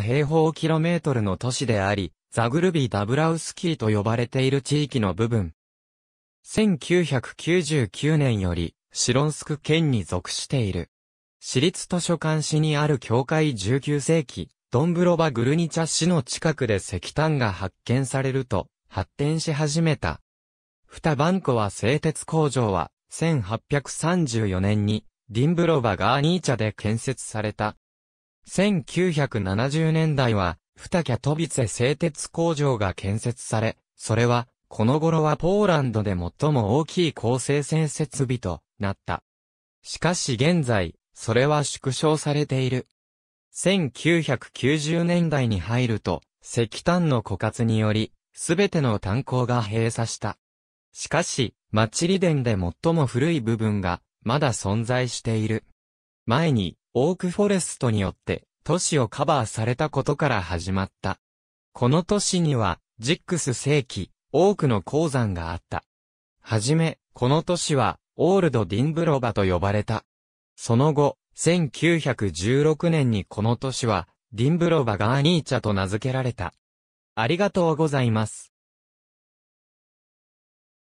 平方キロメートルの都市であり、ザグルビー・ダブラウスキーと呼ばれている地域の部分。1999年より、シロンスク県に属している。私立図書館市にある教会19世紀、ドンブロバ・グルニチャ市の近くで石炭が発見されると、発展し始めた。フタバンコは製鉄工場は、1834年に、ディンブロバ・ガーニーチャで建設された。1970年代は、二キャトビツェ製鉄工場が建設され、それは、この頃はポーランドで最も大きい高生線設備となった。しかし現在、それは縮小されている。1990年代に入ると、石炭の枯渇により、すべての炭鉱が閉鎖した。しかし、マチリデンで最も古い部分が、まだ存在している。前に、オークフォレストによって都市をカバーされたことから始まった。この都市には、ジックス世紀、多くの鉱山があった。はじめ、この都市は、オールド・ディンブロバと呼ばれた。その後、1916年にこの都市は、ディンブロバ・ガーニーチャと名付けられた。ありがとうございます。